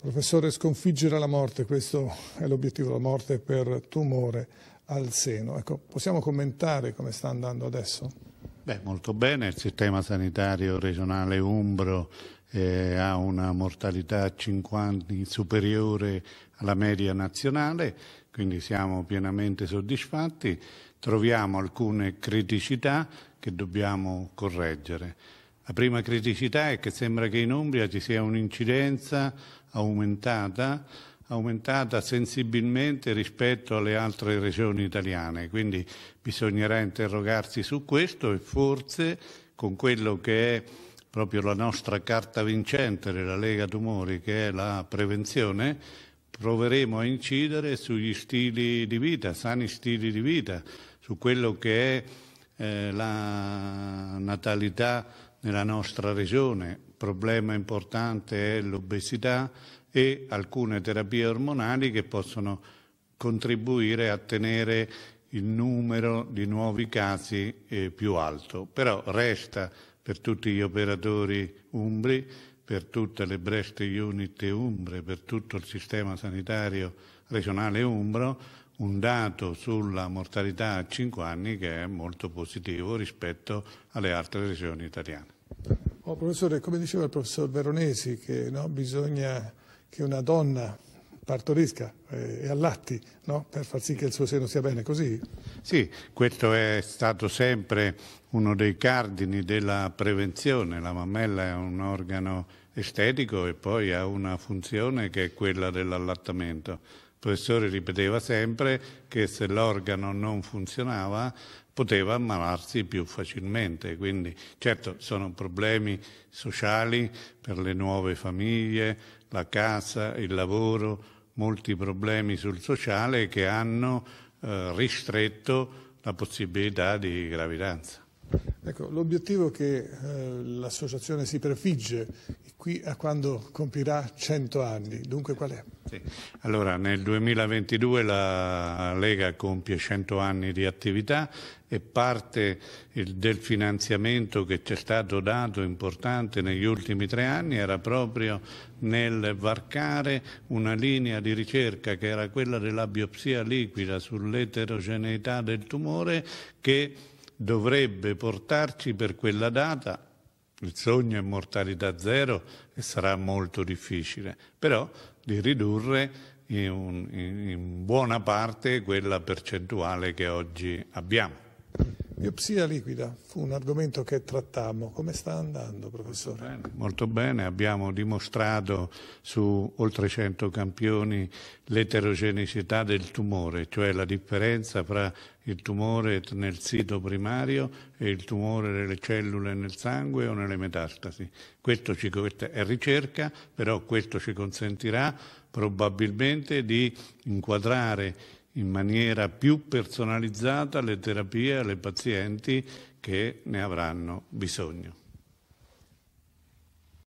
Professore, sconfiggere la morte, questo è l'obiettivo, la morte per tumore al seno. Ecco, possiamo commentare come sta andando adesso? Beh, molto bene, il sistema sanitario regionale Umbro eh, ha una mortalità 50 anni superiore alla media nazionale, quindi siamo pienamente soddisfatti. Troviamo alcune criticità che dobbiamo correggere. La prima criticità è che sembra che in Umbria ci sia un'incidenza aumentata, aumentata sensibilmente rispetto alle altre regioni italiane, quindi bisognerà interrogarsi su questo e forse con quello che è proprio la nostra carta vincente della Lega Tumori, che è la prevenzione, proveremo a incidere sugli stili di vita, sani stili di vita, su quello che è eh, la natalità nella nostra regione. Problema importante è l'obesità e alcune terapie ormonali che possono contribuire a tenere il numero di nuovi casi eh, più alto. Però resta per tutti gli operatori umbri, per tutte le breast Unit umbre, per tutto il sistema sanitario regionale umbro, un dato sulla mortalità a 5 anni che è molto positivo rispetto alle altre regioni italiane. Oh, professore, come diceva il professor Veronesi, che no, bisogna che una donna partorisca eh, e allatti no? per far sì che il suo seno sia bene così? Sì, questo è stato sempre uno dei cardini della prevenzione. La mammella è un organo estetico e poi ha una funzione che è quella dell'allattamento professore ripeteva sempre che se l'organo non funzionava poteva ammalarsi più facilmente. Quindi certo sono problemi sociali per le nuove famiglie, la casa, il lavoro, molti problemi sul sociale che hanno eh, ristretto la possibilità di gravidanza. Ecco, l'obiettivo che eh, l'associazione si prefigge qui a quando compirà 100 anni. Dunque qual è? Sì. Allora, nel 2022 la Lega compie 100 anni di attività e parte il, del finanziamento che ci è stato dato importante negli ultimi tre anni era proprio nel varcare una linea di ricerca che era quella della biopsia liquida sull'eterogeneità del tumore che dovrebbe portarci per quella data il sogno è mortalità zero e sarà molto difficile, però di ridurre in, in, in buona parte quella percentuale che oggi abbiamo. Biopsia liquida fu un argomento che trattammo. Come sta andando, professore? Molto bene, molto bene. abbiamo dimostrato su oltre 100 campioni l'eterogeneità del tumore, cioè la differenza tra il tumore nel sito primario e il tumore delle cellule nel sangue o nelle metastasi. Questo ci, è ricerca, però questo ci consentirà probabilmente di inquadrare in maniera più personalizzata le terapie alle pazienti che ne avranno bisogno.